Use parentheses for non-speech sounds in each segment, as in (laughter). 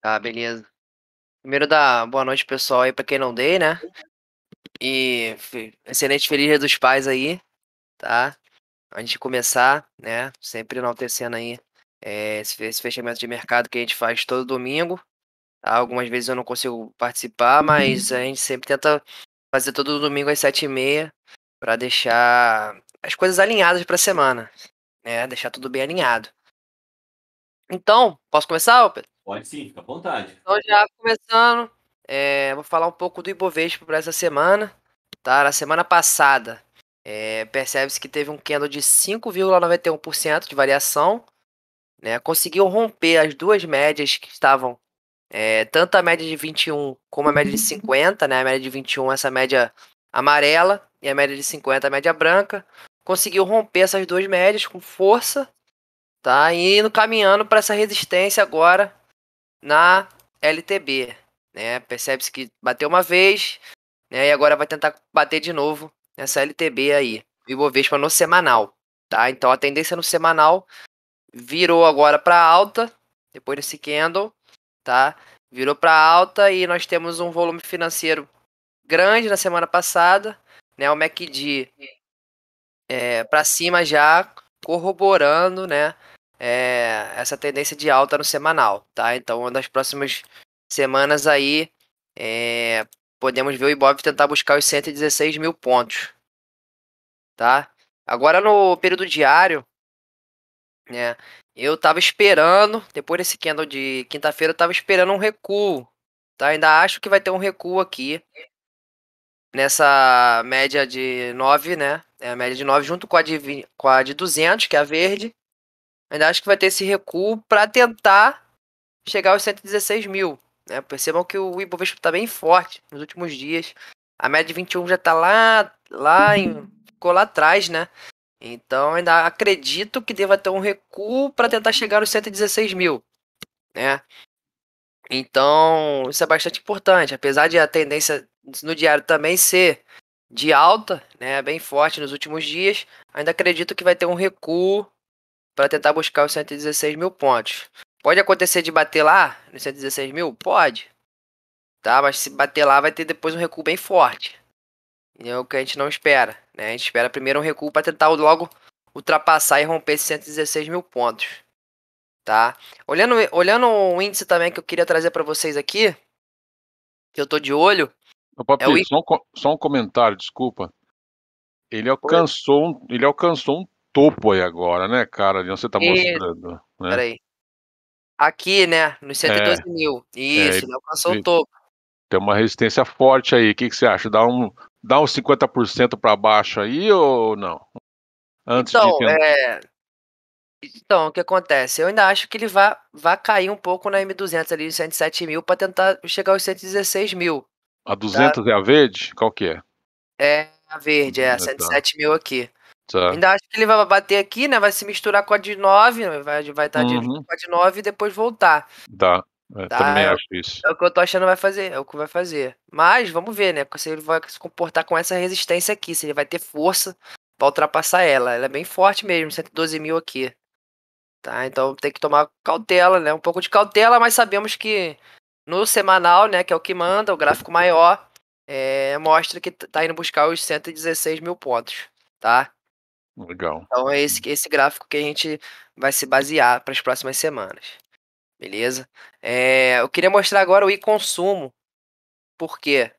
Tá, beleza. Primeiro da boa noite, pessoal, aí pra quem não dei, né? E excelente Feliz Dia dos Pais aí, tá? Antes de começar, né? Sempre enaltecendo aí é, esse fechamento de mercado que a gente faz todo domingo. Tá? Algumas vezes eu não consigo participar, mas a gente sempre tenta fazer todo domingo às sete e meia para deixar as coisas alinhadas para a semana, né? Deixar tudo bem alinhado. Então, posso começar, Pedro? Pode sim, fica à vontade. Então já começando, é, vou falar um pouco do Ibovespa para essa semana. Tá? Na semana passada, é, percebe-se que teve um candle de 5,91% de variação. Né? Conseguiu romper as duas médias que estavam, é, tanto a média de 21 como a média de 50, né? a média de 21 essa média amarela e a média de 50 a média branca. Conseguiu romper essas duas médias com força, tá? E indo caminhando para essa resistência agora na LTB. Né? Percebe-se que bateu uma vez né? e agora vai tentar bater de novo nessa LTB aí. E O Ibovespa no semanal. Tá? Então a tendência no semanal virou agora para alta, depois desse candle, tá? Virou para alta e nós temos um volume financeiro grande na semana passada, né? O MACD é, para cima já corroborando, né? é, essa tendência de alta no semanal, tá? Então, nas próximas semanas aí, é, podemos ver o Ibov tentar buscar os 116 mil pontos, tá? Agora, no período diário, né, eu tava esperando, depois desse candle de quinta-feira, eu tava esperando um recuo, tá? Ainda acho que vai ter um recuo aqui, nessa média de 9, né? É a média de 9 junto com a de, 20, com a de 200, que é a verde, Ainda acho que vai ter esse recuo para tentar chegar aos 116 mil. Né? Percebam que o Ibovespa está bem forte nos últimos dias. A média de 21 já está lá, lá em, ficou lá atrás, né? Então ainda acredito que deva ter um recuo para tentar chegar aos 116 mil, né? Então isso é bastante importante, apesar de a tendência no diário também ser de alta, né, bem forte nos últimos dias, ainda acredito que vai ter um recuo para tentar buscar os 116 mil pontos. Pode acontecer de bater lá nos 116 mil? Pode. Tá? Mas se bater lá, vai ter depois um recuo bem forte. E é o que a gente não espera. Né? A gente espera primeiro um recuo para tentar logo ultrapassar e romper esses 116 mil pontos. Tá? Olhando, olhando o índice também que eu queria trazer para vocês aqui, que eu tô de olho. Papi, é o... só, um, só um comentário, desculpa. Ele alcançou, ele alcançou um topo aí agora, né, cara? De onde você tá mostrando. Né? Peraí. Aqui, né? Nos 112 é, mil. É, Isso, é, alcançou o topo. Tem uma resistência forte aí. O que, que você acha? Dá um, dá uns 50% para baixo aí ou não? Antes então, de é... Então, o que acontece? Eu ainda acho que ele vai, vai cair um pouco na M200 ali, 107 mil, para tentar chegar aos 116 mil. A 200 tá? é a verde? Qual que é? É a verde, é, a ah, 107 tá. mil aqui. Tá. Ainda acho que ele vai bater aqui, né? Vai se misturar com a de 9, vai estar vai tá uhum. com a de 9 e depois voltar. Tá. tá, também é acho isso. É o que eu tô achando vai fazer, é o que vai fazer. Mas vamos ver, né? Se ele vai se comportar com essa resistência aqui, se ele vai ter força pra ultrapassar ela. Ela é bem forte mesmo, 112 mil aqui. Tá, então tem que tomar cautela, né? Um pouco de cautela, mas sabemos que no semanal, né, que é o que manda, o gráfico maior, é, mostra que tá indo buscar os 116 mil pontos, tá? Legal. Então é esse, esse gráfico que a gente vai se basear para as próximas semanas. Beleza? É, eu queria mostrar agora o e-consumo. Por quê?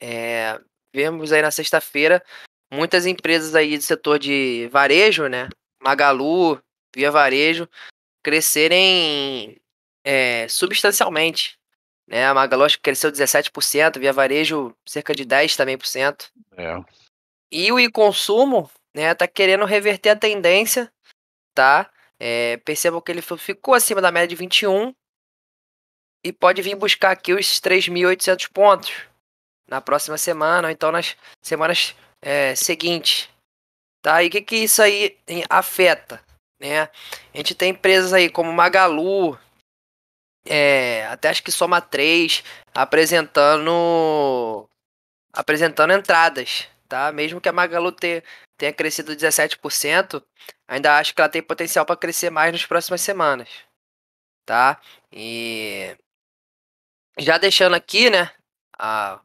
É, vemos aí na sexta-feira muitas empresas aí do setor de varejo, né? Magalu, Via Varejo, crescerem é, substancialmente. Né? A Magalu acho que cresceu 17%, Via Varejo cerca de 10% também por cento. É. E o e-consumo né? Tá querendo reverter a tendência, tá? É, percebam que ele ficou acima da média de 21 e pode vir buscar aqui os 3.800 pontos na próxima semana ou então nas semanas é, seguintes, tá? E o que, que isso aí afeta, né? A gente tem empresas aí como Magalu, é, até acho que soma 3 apresentando apresentando entradas, tá? Mesmo que a Magalu tenha, crescido 17%, ainda acho que ela tem potencial para crescer mais nas próximas semanas, tá? E já deixando aqui, né, a,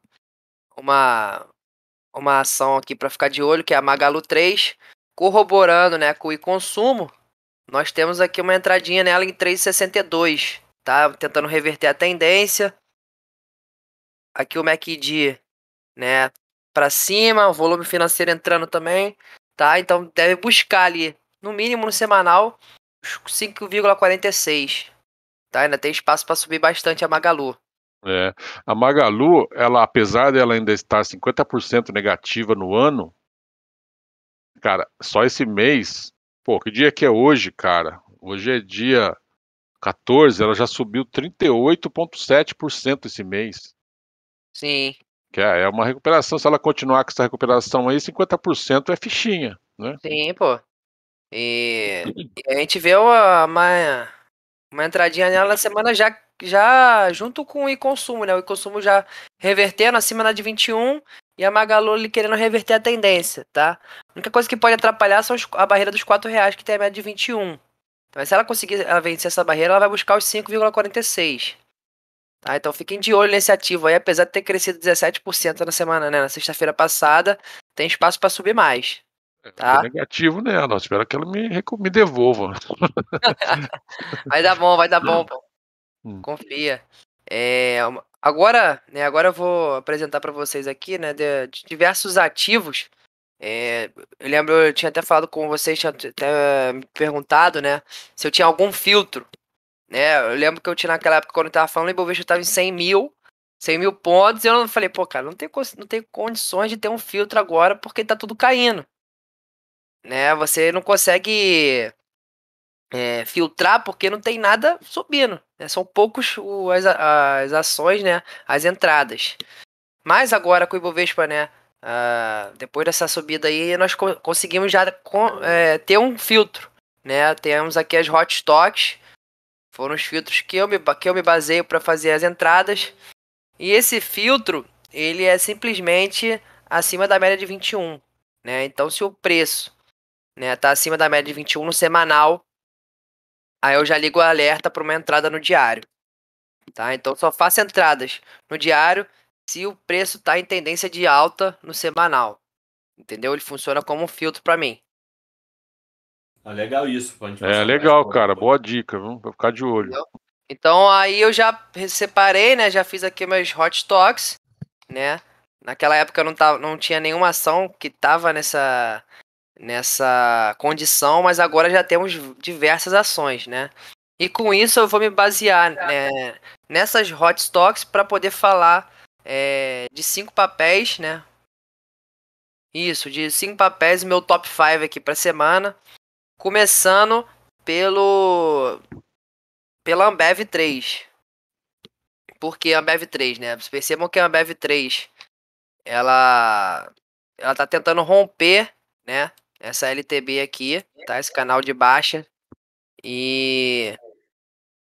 uma uma ação aqui para ficar de olho, que é a Magalu 3, corroborando, né, com o consumo. Nós temos aqui uma entradinha nela em 3,62, tá? Tentando reverter a tendência. Aqui o MACD, né, para cima, o volume financeiro entrando também, tá? Então deve buscar ali, no mínimo no semanal, 5,46. Tá? Ainda tem espaço para subir bastante a Magalu. É. A Magalu, ela, apesar dela ainda estar 50% negativa no ano, cara, só esse mês, pô, que dia que é hoje, cara? Hoje é dia 14, ela já subiu 38,7% esse mês. Sim. Que é, é uma recuperação, se ela continuar com essa recuperação aí, 50% é fichinha, né? Sim, pô. E, a gente vê uma, uma entradinha nela na semana já, já junto com o e-consumo, né? O e-consumo já revertendo acima da de 21 e a Magalu ali querendo reverter a tendência, tá? A única coisa que pode atrapalhar são a barreira dos 4 reais que tem a média de 21. Mas se ela conseguir ela vencer essa barreira, ela vai buscar os 5,46. Tá? Então fiquem de olho nesse ativo aí, apesar de ter crescido 17% na semana, né? Na sexta-feira passada, tem espaço para subir mais. É, tá? Negativo nela, né, espero que ela me, me devolva. (laughs) vai dar bom, vai dar bom, Hum. Confia. É, agora, né, agora eu vou apresentar para vocês aqui, né, de, de diversos ativos. É, eu lembro, eu tinha até falado com vocês, tinha até me perguntado, né, se eu tinha algum filtro né? Eu lembro que eu tinha naquela época, quando eu tava falando, o Ibovespa tava em 100 mil, 100 mil pontos, e eu falei, pô, cara, não tem, não tem condições de ter um filtro agora porque tá tudo caindo. Né? Você não consegue é, filtrar porque não tem nada subindo. Né? São poucos o, as, as ações, né? as entradas. Mas agora com o Ibovespa, né? Uh, depois dessa subida aí, nós co conseguimos já co é, eh, ter um filtro, né? Temos aqui as hot stocks, foram os filtros que eu me, que eu me baseio para fazer as entradas. E esse filtro, ele é simplesmente acima da média de 21. Né? Então, se o preço né, tá acima da média de 21 no semanal, aí eu já ligo o alerta para uma entrada no diário. Tá? Então, só faço entradas no diário se o preço está em tendência de alta no semanal. Entendeu? Ele funciona como um filtro para mim. É legal isso. é legal, cara. Boa dica, viu? Pra ficar de olho. Então aí eu já separei, né? Já fiz aqui meus hot talks, né? Naquela época eu não, tava, não tinha nenhuma ação que tava nessa, nessa condição, mas agora já temos diversas ações, né? E com isso eu vou me basear né, nessas hot stocks para poder falar é, de cinco papéis, né? Isso, de cinco papéis, meu top 5 aqui para semana. Começando pelo. pela Ambev 3. porque a Ambev 3, né? Vocês percebam que a Ambev 3 ela. ela tá tentando romper, né? Essa LTB aqui, tá? Esse canal de baixa. E.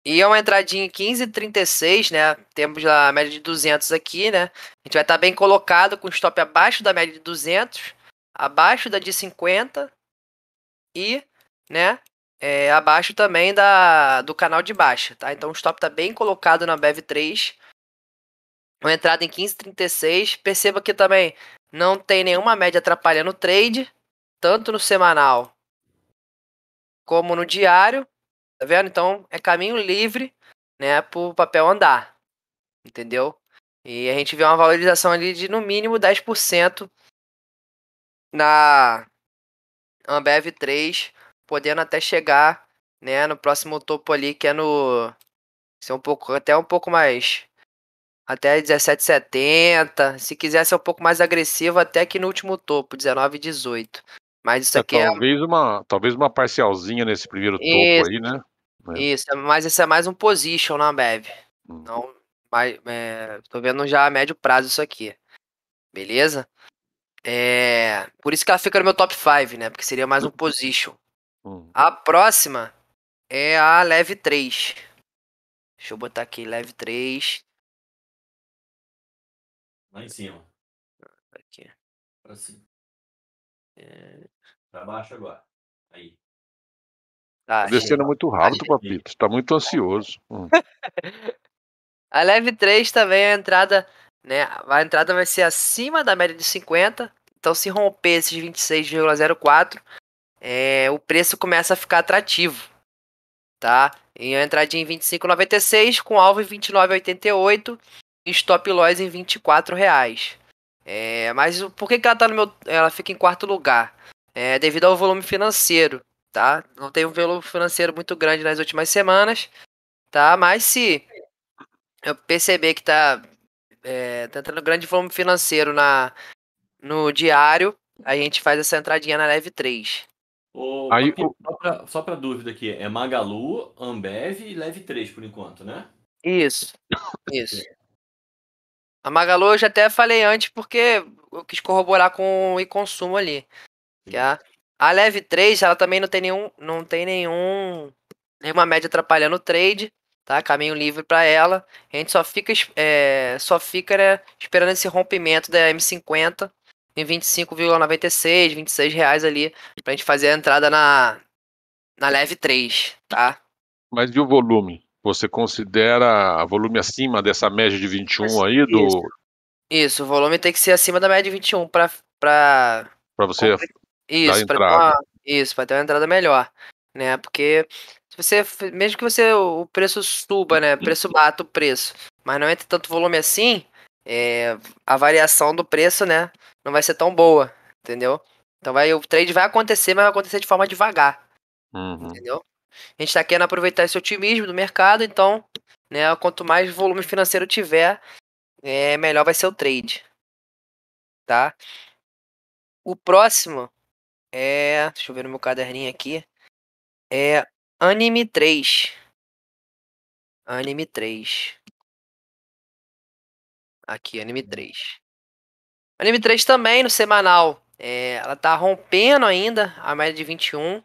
E é uma entradinha 15,36, né? Temos a média de 200 aqui, né? A gente vai estar tá bem colocado com stop abaixo da média de 200, abaixo da de 50 e né? É, abaixo também da, do canal de baixa, tá? Então o stop tá bem colocado na BEV3. Uma entrada em 15,36. Perceba que também não tem nenhuma média atrapalhando o trade, tanto no semanal como no diário. Tá vendo? Então é caminho livre, né, para o papel andar. Entendeu? E a gente vê uma valorização ali de no mínimo 10% na Ambev 3 podendo até chegar, né, no próximo topo ali, que é no ser um pouco até um pouco mais até 17,70. Se quiser ser um pouco mais agressivo, até que no último topo, 19,18. Mas isso é, aqui é talvez é... uma talvez uma parcialzinha nesse primeiro isso, topo aí, né? É. Isso, é mas isso é mais um position na Bev. Hum. Não, mas é, tô vendo já a médio prazo isso aqui. Beleza? É, por isso que ela fica no meu top 5, né? Porque seria mais um hum. position. Hum. A próxima é a leve 3. Deixa eu botar aqui, leve 3. Lá em cima. Aqui. Pra cima. É... Pra baixo agora. Aí. Tá, Descendo muito rápido, Papito. Tá muito ansioso. Hum. (laughs) a leve 3 também é a entrada, né? A entrada vai ser acima da média de 50. Então, se romper esses 26,04, é, o preço começa a ficar atrativo, tá? E Em entradinha em 25,96 com alvo em 29,88 e stop loss em 24 reais. É, mas por que, que ela tá no meu, ela fica em quarto lugar? É devido ao volume financeiro, tá? Não tem um volume financeiro muito grande nas últimas semanas, tá? Mas se eu perceber que tá, é, tá entrando grande volume financeiro na no diário, a gente faz essa entradinha na leve 3. Aí, o... Só para dúvida aqui, é Magalu, Ambev e Leve 3 por enquanto, né? Isso, isso. A Magalu eu já até falei antes porque eu quis corroborar com o e-consumo ali. Que a, a Leve 3, ela também não tem nenhum, não tem nenhum, nenhuma média atrapalhando o trade, tá? Caminho livre para ela. A gente só fica, é, só fica né, esperando esse rompimento da M50 em 25,96, 26 reais ali, pra gente fazer a entrada na, na leve 3, tá? Mas e o volume? Você considera volume acima dessa média de 21 Mas, aí do... Isso. o volume tem que ser acima da média de 21 pra... Pra, pra você isso, pra uma... isso, pra ter uma entrada melhor, né? Porque você, mesmo que você o preço suba, né? O preço bata o preço, mas não entre tanto volume assim, é, a variação do preço, né? não vai ser tão boa, entendeu? Então vai, o trade vai acontecer, mas vai acontecer de forma devagar. Uhum. Entendeu? A gente está querendo aproveitar esse otimismo do mercado, então, né, quanto mais volume financeiro tiver, é, melhor vai ser o trade. Tá? O próximo é. Deixa eu ver no meu caderninho aqui. É Anime 3. Anime 3. Aqui, Anime 3. Anime 3 também no semanal. É, ela tá rompendo ainda a média de 21.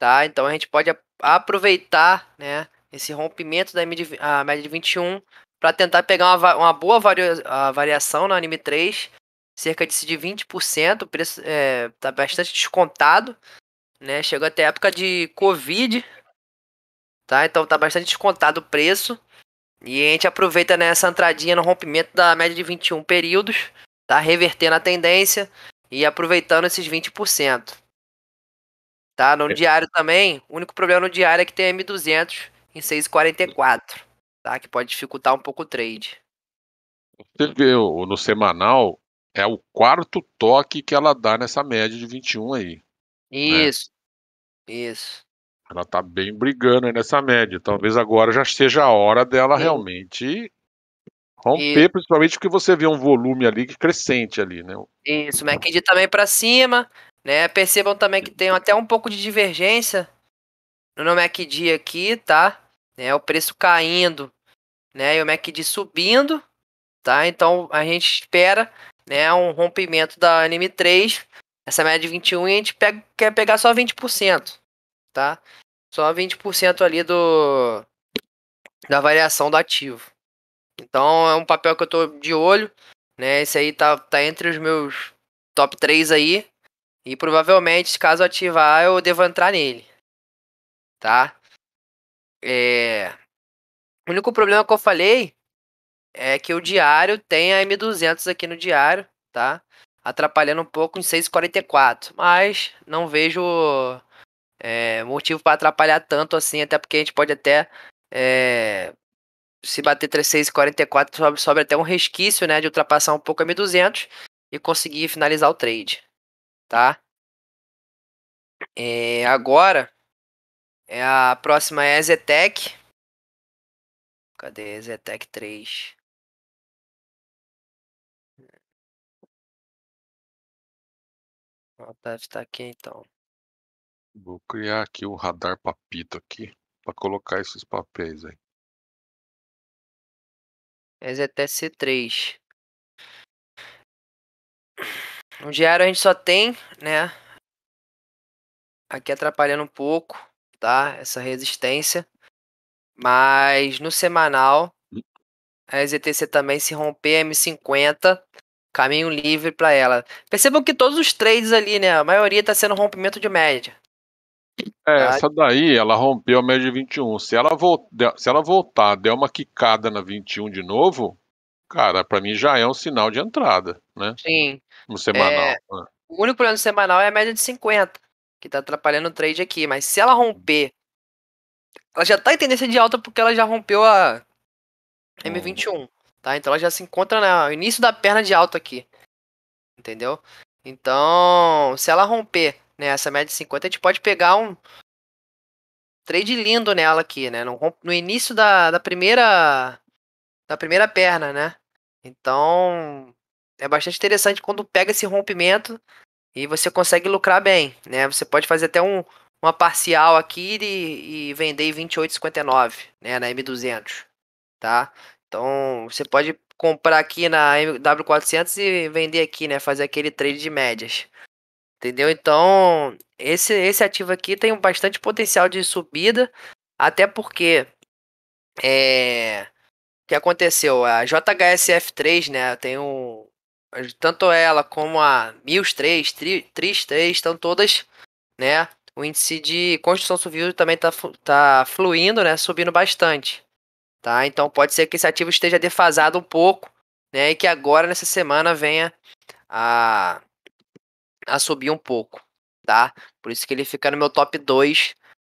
Tá? Então a gente pode aproveitar né, esse rompimento da média de 21 para tentar pegar uma, uma boa varia, variação no anime 3. Cerca de, de 20%. O preço é, tá bastante descontado. Né? Chegou até a época de Covid. Tá? Então tá bastante descontado o preço. E a gente aproveita nessa né, entradinha no rompimento da média de 21 períodos Tá revertendo a tendência e aproveitando esses 20%. Tá? No é. diário também, o único problema no diário é que tem M200 em 6,44, tá? Que pode dificultar um pouco o trade. Você vê, no semanal, é o quarto toque que ela dá nessa média de 21 aí. Né? Isso. Né? Isso. Ela tá bem brigando aí nessa média. Talvez agora já seja a hora dela Sim. realmente Romper, e... principalmente porque você vê um volume ali crescente ali, né? Isso, MACD também para cima, né? Percebam também que tem até um pouco de divergência no MACD aqui, tá? Né? O preço caindo, né? E o MACD subindo, tá? Então a gente espera, né, um rompimento da NM3, essa média de 21 e a gente pega, quer pegar só 20%, tá? Só 20% ali do da variação do ativo. Então é um papel que eu tô de olho, né? Esse aí tá, tá entre os meus top 3 aí. E provavelmente, caso ativar, eu devo entrar nele. Tá? É... O único problema que eu falei é que o diário tem a M200 aqui no diário, tá? Atrapalhando um pouco em 6,44. Mas não vejo é, motivo para atrapalhar tanto assim, até porque a gente pode até é, se bater 3,644, sobe, sobe até um resquício, né, de ultrapassar um pouco a 1.200 e conseguir finalizar o trade, tá? É, agora, é a próxima é a Zetec. Cadê a Zetec 3? Deve estar aqui então. Vou criar aqui o radar papito aqui para colocar esses papéis aí. Mas é até C3. No diário a gente só tem, né? Aqui atrapalhando um pouco, tá? Essa resistência. Mas no semanal, a EZTC também se romper M50, caminho livre para ela. Percebam que todos os trades ali, né? A maioria está sendo rompimento de média. É, essa daí ela rompeu a média de 21. Se ela, volta, se ela voltar, der uma quicada na 21 de novo, cara, para mim já é um sinal de entrada, né? Sim. No semanal. É, né? O único problema do semanal é a média de 50, que tá atrapalhando o trade aqui. Mas se ela romper, ela já tá em tendência de alta porque ela já rompeu a M21, hum. tá? Então ela já se encontra no início da perna de alta aqui. Entendeu? Então, se ela romper né, essa média de 50, a gente pode pegar um trade lindo nela aqui, né? No, no início da, da primeira da primeira perna, né? Então, é bastante interessante quando pega esse rompimento e você consegue lucrar bem, né? Você pode fazer até um, uma parcial aqui e, e vender 28,59, né, na M200, tá? Então, você pode comprar aqui na W400 e vender aqui, né, fazer aquele trade de médias. Entendeu? Então, esse, esse ativo aqui tem bastante potencial de subida, até porque é, o que aconteceu? A JHSF3, né, tem um tanto ela como a MILS3, TRIS3, estão todas, né, o índice de construção civil também está tá fluindo, né, subindo bastante. Tá? Então pode ser que esse ativo esteja defasado um pouco, né, e que agora nessa semana venha a a subir um pouco, tá? Por isso que ele fica no meu top 2,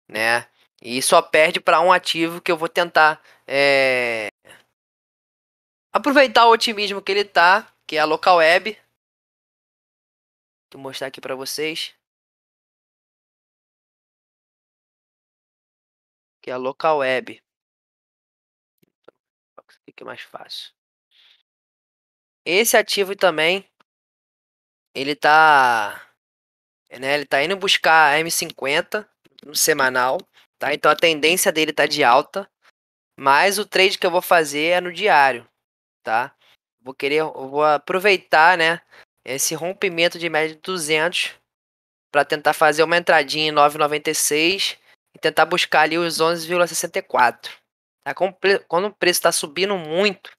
né? E só perde para um ativo que eu vou tentar é... aproveitar o otimismo que ele tá, que é a local web. Vou mostrar aqui para vocês. Que é a local web. Então, é mais fácil? Esse ativo também ele tá. Né, ele tá indo buscar a M50 no semanal, tá? Então a tendência dele tá de alta. Mas o trade que eu vou fazer é no diário, tá? Vou querer, vou aproveitar, né, esse rompimento de média de 200 para tentar fazer uma entradinha em 9,96 e tentar buscar ali os 11,64. Tá? Quando o preço está subindo muito,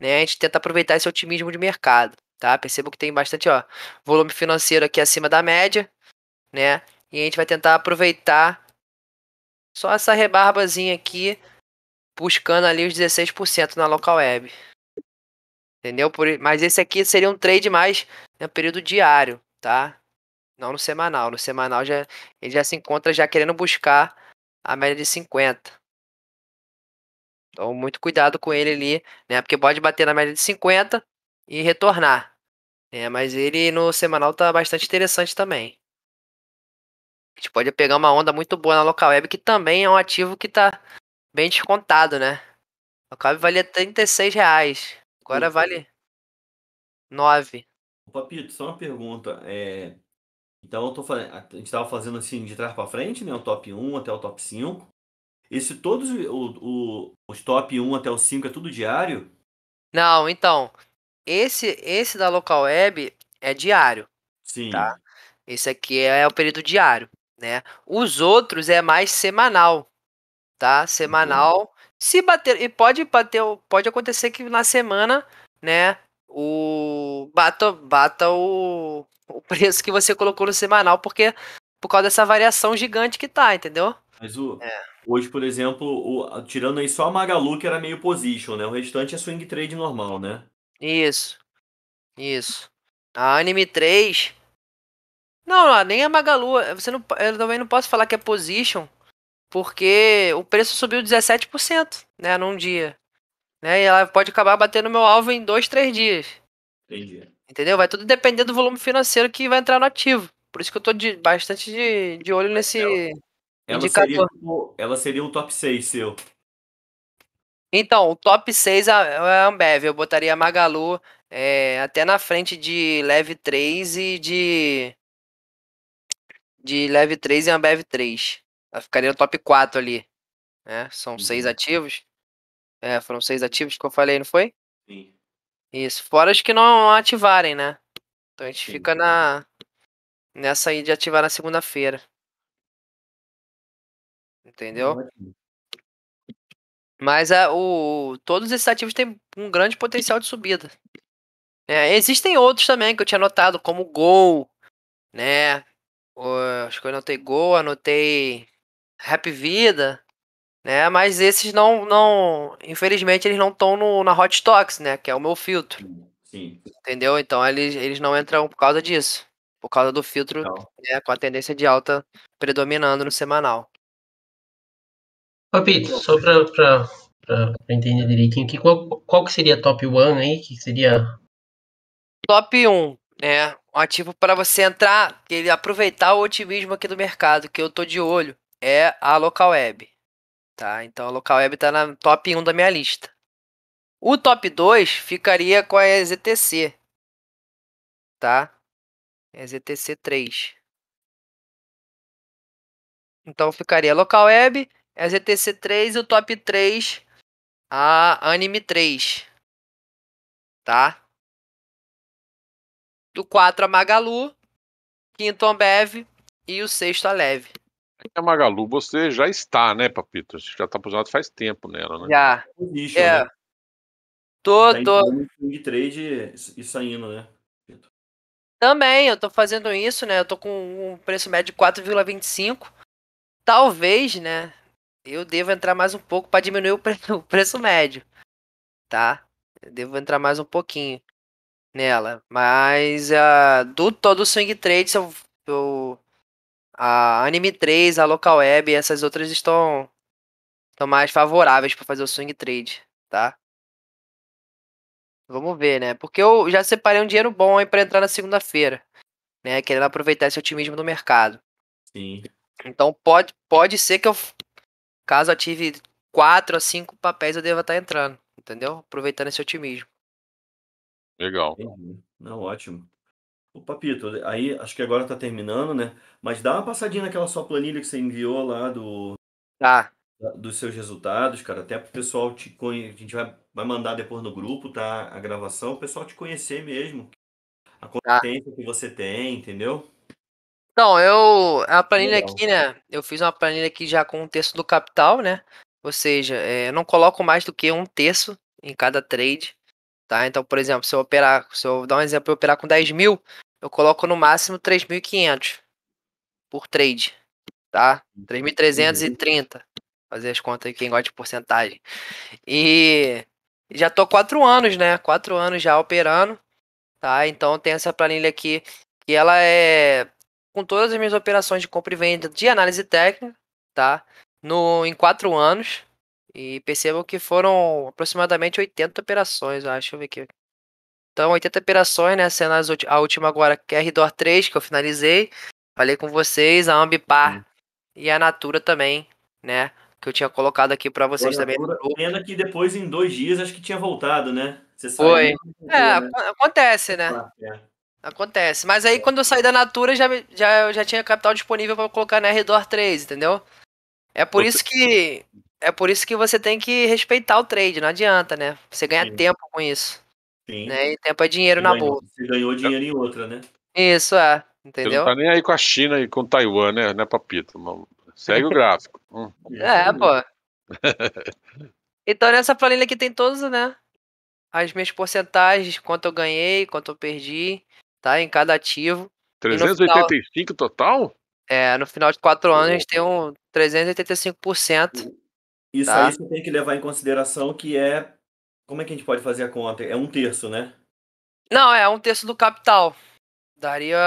né, a gente tenta aproveitar esse otimismo de mercado tá? Percebo que tem bastante, ó, volume financeiro aqui acima da média, né? E a gente vai tentar aproveitar só essa rebarbazinha aqui, buscando ali os 16% na local web. Entendeu? Por, mas esse aqui seria um trade mais no período diário, tá? Não no semanal. No semanal já, ele já se encontra já querendo buscar a média de 50. Então, muito cuidado com ele ali, né? Porque pode bater na média de 50 e retornar. É, mas ele no semanal tá bastante interessante também. A gente pode pegar uma onda muito boa na local web, que também é um ativo que tá bem descontado, né? A local web valia 36 reais. Agora Opa. É. vale 9. Papito, só uma pergunta. É... Então eu tô fazendo. A gente tava fazendo assim de trás para frente, né? O top 1 até o top 5. E se todos o, o, os top 1 até o 5 é tudo diário? Não, então. Esse, esse da local web é diário. Sim. Tá? Esse aqui é, é o período diário, né? Os outros é mais semanal, tá? Semanal. Uhum. Se bater e pode bater, pode acontecer que na semana, né? O bata, bata o, o preço que você colocou no semanal, porque por causa dessa variação gigante que tá, entendeu? Mas o, é. hoje, por exemplo, o, tirando aí só a Magalu que era meio position, né? O restante é swing trade normal, né? Isso. Isso. A Anime 3. Não, não, nem a Magalu. Eh, você não, eu também não posso falar que é position, porque o preço subiu 17%, né, num dia. Né, e ela pode acabar batendo meu alvo em dois, três dias. Entendi. Entendeu? Vai tudo depender do volume financeiro que vai entrar no ativo. Por isso que eu tô de, bastante de, de olho nesse ela, ela indicador. Seria, ela seria o top 6 seu. Então, o top 6 é, é a Ambev. Eu botaria a Magalu é, até na frente de Leve 3 e de. De Leve 3 e Ambev 3. Ela ficaria no top 4 ali. Né? São uhum. seis ativos. É, foram seis ativos que eu falei, não foi? Sim. Isso. Fora os que não ativarem, né? Então a gente Sim. fica na. Nessa aí de ativar na segunda-feira. Entendeu? Ótimo. Mas a, é, o, todos esses ativos têm um grande potencial de subida. É, existem outros também que eu tinha notado, como Gol, né? O, acho que eu anotei Gol, anotei Rap Vida, né? Mas esses não, não infelizmente, eles não estão na Hot Stocks, né? Que é o meu filtro. Sim. Entendeu? Então eles, eles não entram por causa disso. Por causa do filtro então. né, com a tendência de alta predominando no semanal. Ô, Pito, só pra, pra, pra, entender direitinho aqui, qual, qual que seria top 1 aí? Que seria. Top 1, né? Um ativo para você entrar, ele aproveitar o otimismo aqui do mercado, que eu tô de olho, é a Local Web. Tá? Então a Local Web tá na top 1 da minha lista. O top 2 ficaria com a EZTC. Tá? Ztc 3. Então ficaria Local Web, é a 3 e o top 3 a Anime 3. Tá? Do 4 a Magalu, quinto Ambev e o sexto a Leve. É a Magalu você já está, né, Papito? Você já está aposentado faz tempo nela, né? Já. é. Né? Tô, tá tô. De trade e saindo, né? Também, eu tô fazendo isso, né? Eu tô com um preço médio de 4,25. Talvez, né? eu devo entrar mais um pouco para diminuir o, pre (laughs) o, preço médio, tá? Eu devo entrar mais um pouquinho nela, mas uh, do todo swing trade, eu, eu, a Anime 3, a Local Web, essas outras estão, estão mais favoráveis para fazer o swing trade, tá? Vamos ver, né? Porque eu já separei um dinheiro bom aí para entrar na segunda-feira, né? Querendo aproveitar esse otimismo do mercado. Sim. Então pode, pode ser que eu Caso ative quatro a cinco papéis, eu deva estar entrando, entendeu? Aproveitando esse otimismo. Legal. Não, ótimo. O Papito, aí acho que agora tá terminando, né? Mas dá uma passadinha naquela sua planilha que você enviou lá do. Tá. Dos seus resultados, cara. Até pro pessoal te conhecer. A gente vai, vai mandar depois no grupo, tá? A gravação, o pessoal te conhecer mesmo. A tá. competência que você tem, entendeu? Então, eu. A planilha Legal. aqui, né? Eu fiz uma planilha aqui já com um terço do capital, né? Ou seja, é, eu não coloco mais do que um terço em cada trade. Tá? Então, por exemplo, se eu operar, se eu dar um exemplo, eu operar com 10 mil, eu coloco no máximo 3.500 por trade, tá? 3.330. Uhum. Fazer as contas aí, quem gosta de porcentagem. E já tô quatro anos, né? Quatro anos já operando, tá? Então tem essa planilha aqui que ela é com todas as minhas operações de compra e venda de análise técnica, tá? No, em quatro anos. E percebam que foram aproximadamente 80 operações, acho. Deixa eu ver aqui. Então, 80 operações, né? Sendo as, a última agora, que é a 3, que eu finalizei. Falei com vocês, a Ambipar e a Natura também, né? Que eu tinha colocado aqui para vocês Natura, também. Pena que depois, em dois dias, acho que tinha voltado, né? Foi. Saiu, é, né? acontece, né? Ah, é. Acontece. Mas aí quando eu saí da Natura, já, já, eu já tinha capital disponível para colocar na Redor 3, entendeu? É por isso que. É por isso que você tem que respeitar o trade, não adianta, né? Você ganha Sim. tempo com isso. Sim. Né? E tempo é dinheiro você na ganhou, bolsa. Você ganhou dinheiro em outra, né? Isso, é. Entendeu? Você não tá nem aí com a China e com Taiwan, né, é Papito? Segue o (laughs) gráfico. Hum. É, pô. (laughs) então nessa planilha aqui tem todos, né? As minhas porcentagens, quanto eu ganhei, quanto eu perdi tá? Em cada ativo. 385 final, total? É, no final de quatro anos a gente tem um 385%. Isso tá? aí você tem que levar em consideração que é. Como é que a gente pode fazer a conta? É um terço, né? Não, é um terço do capital. Daria.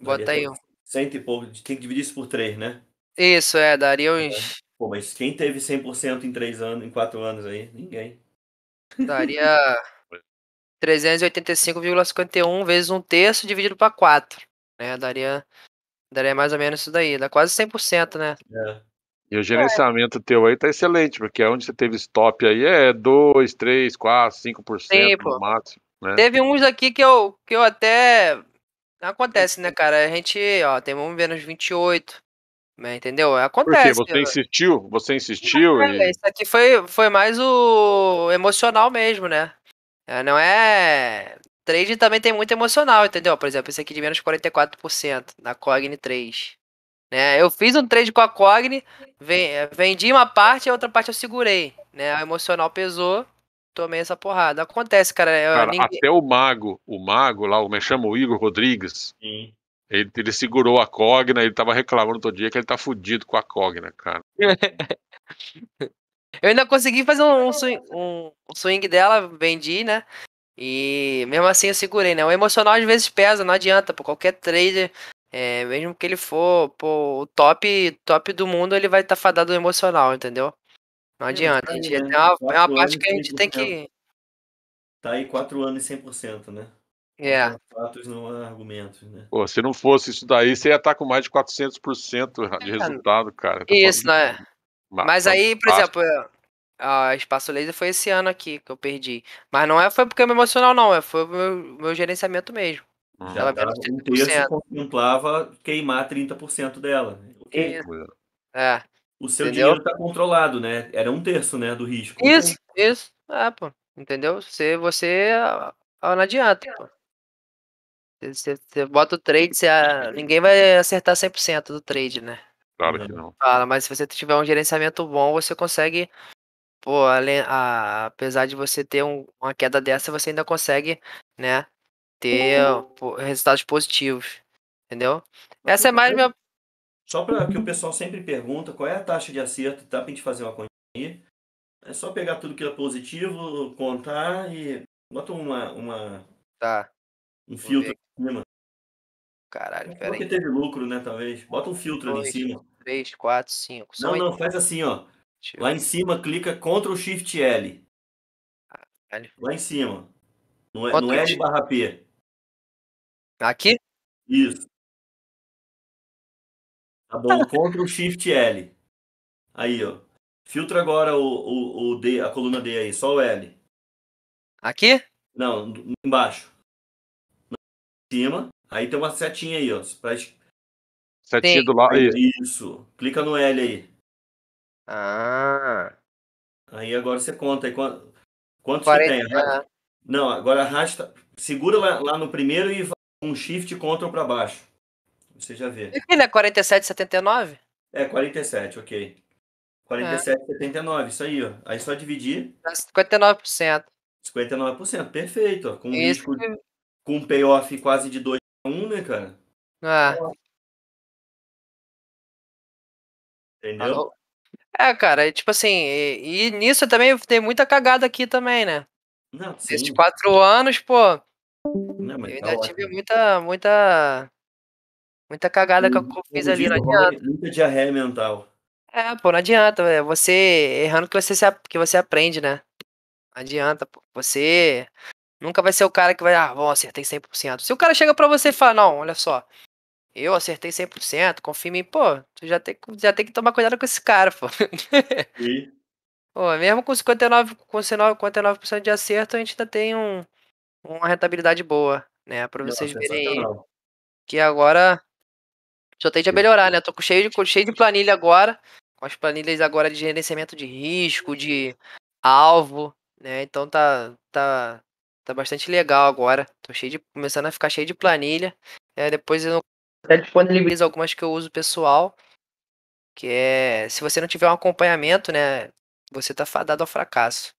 Bota aí um. Cento e pouco. Tem que dividir isso por três, né? Isso, é, daria é. uns. Pô, mas quem teve 100% em três anos, em quatro anos aí? Ninguém. Daria. (laughs) 385,51 vezes um terço dividido para 4. Né? Daria, daria mais ou menos isso daí. Dá quase 100%, né? É. E o é. gerenciamento é. teu aí tá excelente, porque é onde você teve stop aí é 2, 3, 4, 5% Sim, no máximo. Né? Teve uns aqui que eu, que eu até. Acontece, né, cara? A gente, ó, tem um menos 28. Né, entendeu? Acontece. Por quê? Você insistiu? Você insistiu? Não, é, e... Isso aqui foi, foi mais o emocional mesmo, né? É, não é. Trade também tem muito emocional, entendeu? Por exemplo, esse aqui de menos 44% na Cogni 3. Né? Eu fiz um trade com a Cogni, vendi uma parte e a outra parte eu segurei. Né? O emocional pesou, tomei essa porrada. Acontece, cara. cara ninguém... Até o Mago, o Mago lá, como é chama? O Igor Rodrigues. Sim. Ele, ele, segurou a Cogna, ele tava reclamando todo dia que ele tá fudido com a Cogna, cara. (laughs) Eu ainda consegui fazer um, um, é. swing, um, um swing dela, vendi, né? E mesmo assim eu segurei, né? O emocional às vezes pesa, não adianta, por qualquer trader, é, mesmo que ele for pô, o top, top do mundo, ele vai estar tá fadado emocional, entendeu? Não é, adianta. Tá aí, né? é, uma, é uma parte que a gente tem que. Tá aí quatro anos e 100%, né? É. Fatos não argumentos, né? Pô, se não fosse isso daí, você ia estar tá com mais de 400% de é, resultado, cara. Tá isso, falando... né? Mas, aí, por exemplo, a Espaço Laser foi esse ano aqui que eu perdi. Mas não é, foi porque é me emocional, não. É, foi o meu, meu gerenciamento mesmo. Hum. Já Ela dava um terço contemplava queimar 30% dela. Né? Okay. É. O seu Entendeu? dinheiro está controlado, né? Era um terço, né, do risco. Então isso, então... isso. É, pô. Entendeu? Você, você ah, não adianta, pô. Você, você bota o trade, você, ah, ninguém vai acertar 100% do trade, né? Claro que não. Fala, mas se você tiver um gerenciamento bom, você consegue. Pô, além, a, apesar de você ter um, uma queda dessa, você ainda consegue, né? Ter uhum. pô, resultados positivos. Entendeu? Mas Essa é mais minha. Só para que o pessoal sempre pergunta qual é a taxa de acerto, tá? Pra gente fazer uma conta aí. É só pegar tudo que é positivo, contar e bota uma. uma tá. Um filtro em cima caralho, peraí. Porque teve lucro, né, talvez. Bota um filtro Dois, ali em cima. 3, 4, 5. Não, não, faz assim, ó. Deixa Lá em cima, clica Ctrl Shift L. Ah, Lá em cima. No, no L barra P. Aqui? Isso. Tá bom, (laughs) Ctrl Shift L. Aí, ó. Filtra agora o, o, o D, a coluna D aí, só o L. Aqui? Não, embaixo. Em cima. Aí tem uma setinha aí, ó. Setinha do lado. Aí. Isso. Clica no L aí. Ah. Aí agora você conta aí quanto, quantos você tem. É. Não, agora arrasta. Segura lá, lá no primeiro e um shift contra pra baixo. Você já vê. E não né? é 47, 79? É, 47, ok. 47,79, é. isso aí, ó. Aí só dividir. Dá 59%. 59%, perfeito. Ó. Com um risco, com um payoff quase de 2% um, né, cara? É. Entendeu? Alô? É, cara, tipo assim, e, e, nisso também tem muita cagada aqui também, né? Não, Esses quatro anos, pô. Não, eu tá ainda tá tive ótimo. muita, muita. Muita cagada que eu fiz ali, não adianta. Muita diarreia mental. É, pô, não adianta. É você errando que você, se, que você aprende, né? Não adianta, pô. Você Nunca vai ser o cara que vai, ah, bom, acertei 100%. Se o cara chega para você e fala, não, olha só, eu acertei 100%, confia em mim, pô, tu já tem, já tem que tomar cuidado com esse cara, pô. E? (laughs) pô mesmo com 59%, com 59 de acerto, a gente ainda tem um, uma rentabilidade boa, né? Pra vocês Nossa, verem aí. que agora só tentei melhorar, né? tô tô cheio de, cheio de planilha agora, com as planilhas agora de gerenciamento de risco, de alvo, né? Então tá, tá, Tá bastante legal agora. Tô cheio de. começando a ficar cheio de planilha. É, depois eu até disponibilizo algumas que eu uso pessoal. Que é. Se você não tiver um acompanhamento, né? Você tá fadado ao fracasso.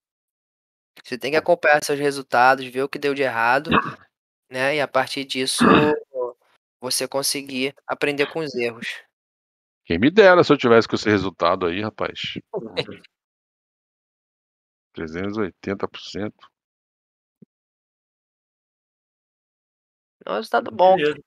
Você tem que acompanhar seus resultados, ver o que deu de errado, né? E a partir disso você conseguir aprender com os erros. Quem me dera se eu tivesse com esse resultado aí, rapaz. 380%. (laughs) É um resultado bom. Beleza,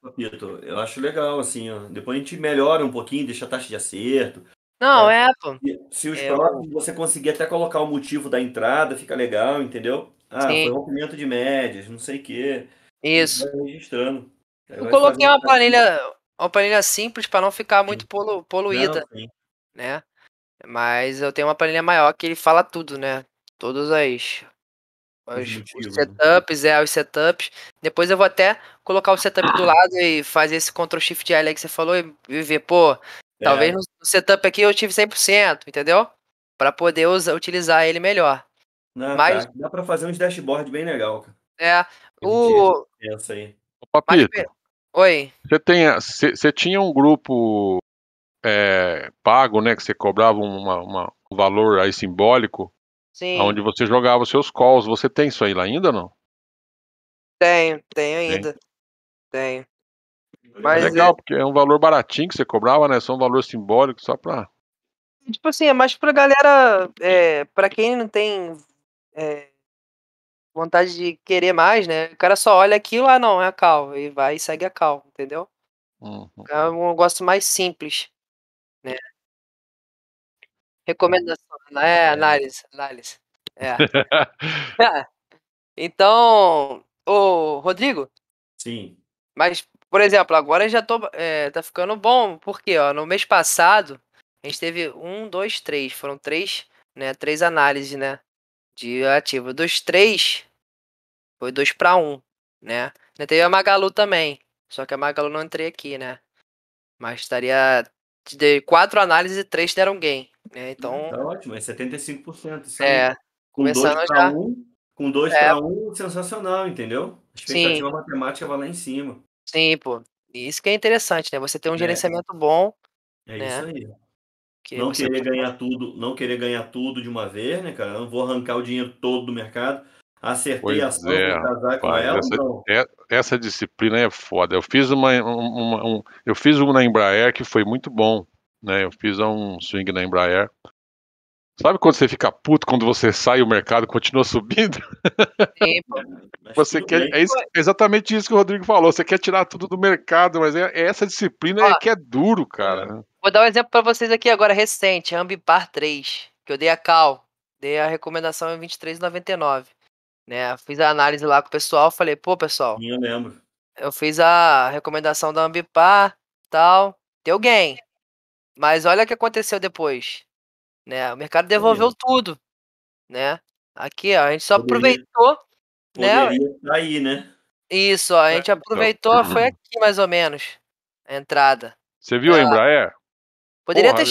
Eu acho legal, assim, ó. Depois a gente melhora um pouquinho, deixa a taxa de acerto. Não, é, é pô. Se os é, eu... próximos você conseguir até colocar o motivo da entrada, fica legal, entendeu? Ah, Sim. foi rompimento de médias, não sei o quê. Isso. Registrando. eu coloquei uma planilha, uma planilha simples para não ficar muito polu poluída, não, né? Mas eu tenho uma planilha maior que ele fala tudo, né? Todas as os, os né? setups, é, os setups. Depois eu vou até colocar o setup do ah. lado e fazer esse Ctrl Shift L que você falou e, ver, pô, é. talvez no setup aqui eu tive 100%, entendeu? Para poder usar, utilizar ele melhor. Não, ah, tá. Mas dá para fazer uns dashboard bem legal, cara. É, o Pensa aí. O Papito, Oi. Você tem, você tinha um grupo é, pago, né, que você cobrava uma, uma, um valor aí simbólico Sim. Onde você jogava os seus calls. Você tem isso aí lá ainda ou não? Tenho, tenho ainda. Tenho. Mas Legal, é... porque é um valor baratinho que você cobrava, né? Só um valor simbólico, só pra. Tipo assim, é mais pra galera. É, pra quem não tem é, vontade de querer mais, né? O cara só olha aquilo, ah, não, é a cal. E vai e segue a cal, entendeu? Uhum. É um negócio mais simples. Né? Recomendação. É, é, análise, análise. É. (laughs) é. então, ô Rodrigo. Sim. Mas, por exemplo, agora já tô, é, tá ficando bom, porque ó, no mês passado a gente teve um, dois, três, foram três, né, três análises, né, de ativo. Dos três, foi dois para um, né. E teve a Magalu também, só que a Magalu não entrei aqui, né. Mas estaria de quatro análises e três deram gain. É, então. Tá ótimo, é 75%. Isso é, com 2 para 1, com 2 é. para 1, sensacional, entendeu? A expectativa Sim. matemática vai lá em cima. Sim, pô. isso que é interessante, né? Você ter um é. gerenciamento bom. É né? isso aí. Que não querer ganhar tudo, não querer ganhar tudo de uma vez, né, cara? Eu não vou arrancar o dinheiro todo do mercado. Acertei pois a ação, é, casar pai, com ela. Essa, não. É, essa disciplina é foda. Eu fiz uma, uma um, eu fiz um na Embraer que foi muito bom né? Eu fiz um swing na Embraer. Sabe quando você fica puto quando você sai e o mercado continua subindo? É, (laughs) você quer, é, exatamente isso que o Rodrigo falou. Você quer tirar tudo do mercado, mas é, é essa disciplina Ó, que é duro, cara. É. Vou dar um exemplo para vocês aqui agora recente, Ambipar 3, que eu dei a cal, dei a recomendação em 23,99. Né? Fiz a análise lá com o pessoal, falei, pô, pessoal. Eu lembro. Eu fiz a recomendação da Ambipar, tal, deu gain. Mas olha o que aconteceu depois. Né? O mercado devolveu tudo. Né? Aqui, ó, a gente só poderia, aproveitou. Né, poderia né? sair, né? Isso, ó, a é. gente aproveitou, foi uhum. aqui mais ou menos a entrada. Você viu é, a Embraer? Poderia né.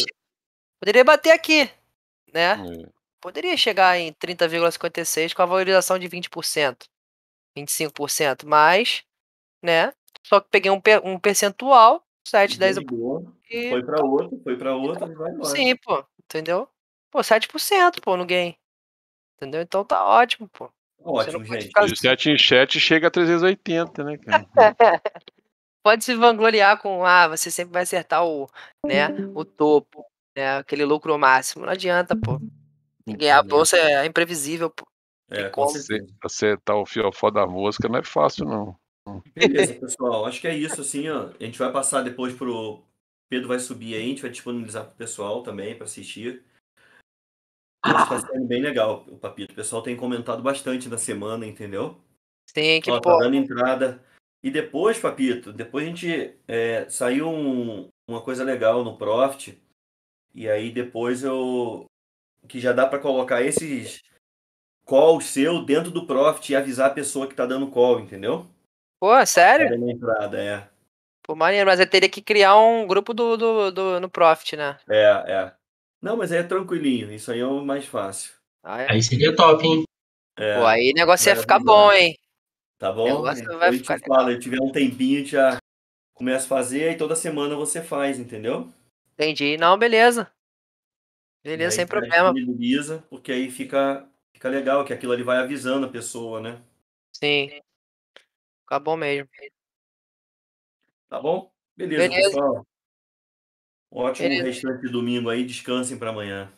poderia bater aqui, né? É. Poderia chegar em 30,56 com a valorização de 20%, 25%, mas, né? Só que peguei um, um percentual 7, 10 e... Foi pra outro, foi pra então, outro, e vai embora. Sim, pô, entendeu? Pô, 7%, pô, no game. Entendeu? Então tá ótimo, pô. Ótimo, gente. Ficar... De 7 em 7 chega a 380, né, cara? (laughs) pode se vangloriar com, ah, você sempre vai acertar o, né, o topo, né, aquele lucro máximo. Não adianta, pô. Ninguém, a bolsa é imprevisível, pô. É, você acertar o fiofó da mosca não é fácil, não. Então. Beleza, (laughs) pessoal. Acho que é isso, assim, ó. A gente vai passar depois pro. Pedro vai subir aí, a gente vai disponibilizar pro pessoal também para assistir. Está ah. sendo bem legal o papito. O pessoal tem comentado bastante na semana, entendeu? Sim, que bom. Tá dando entrada. E depois, papito, depois a gente é, saiu um, uma coisa legal no Profit. E aí depois eu que já dá para colocar esses call seu dentro do Profit e avisar a pessoa que tá dando call, entendeu? Pô, é tá sério? Entrada, é. Pô, maneiro, mas eu teria que criar um grupo do, do, do, no Profit, né? É, é. Não, mas aí é tranquilinho, isso aí é o mais fácil. Ah, é. Aí seria top, hein? É. Pô, aí o negócio ia ficar bom, hein? Tá bom? O negócio então vai eu ficar te falo, eu tiver um tempinho, já começo a fazer, e toda semana você faz, entendeu? Entendi. Não, beleza. Beleza, sem problema. porque aí fica, fica legal, que aquilo ali vai avisando a pessoa, né? Sim. Fica tá bom mesmo. Tá bom? Beleza, Beleza. pessoal. Um ótimo Beleza. restante de domingo aí. Descansem para amanhã.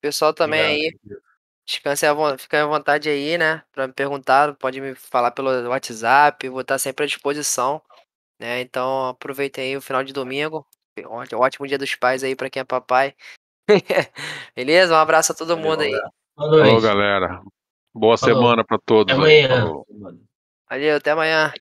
Pessoal também Obrigado. aí. Descansem, fiquem à vontade aí, né? Para me perguntar, pode me falar pelo WhatsApp. Vou estar sempre à disposição. Né? Então aproveitem aí o final de domingo. Um ótimo dia dos pais aí para quem é papai. (laughs) Beleza? Um abraço a todo Valeu, mundo aí. Boa noite. Falou, galera. Boa Falou. semana para todos. Até amanhã. Valeu, até amanhã.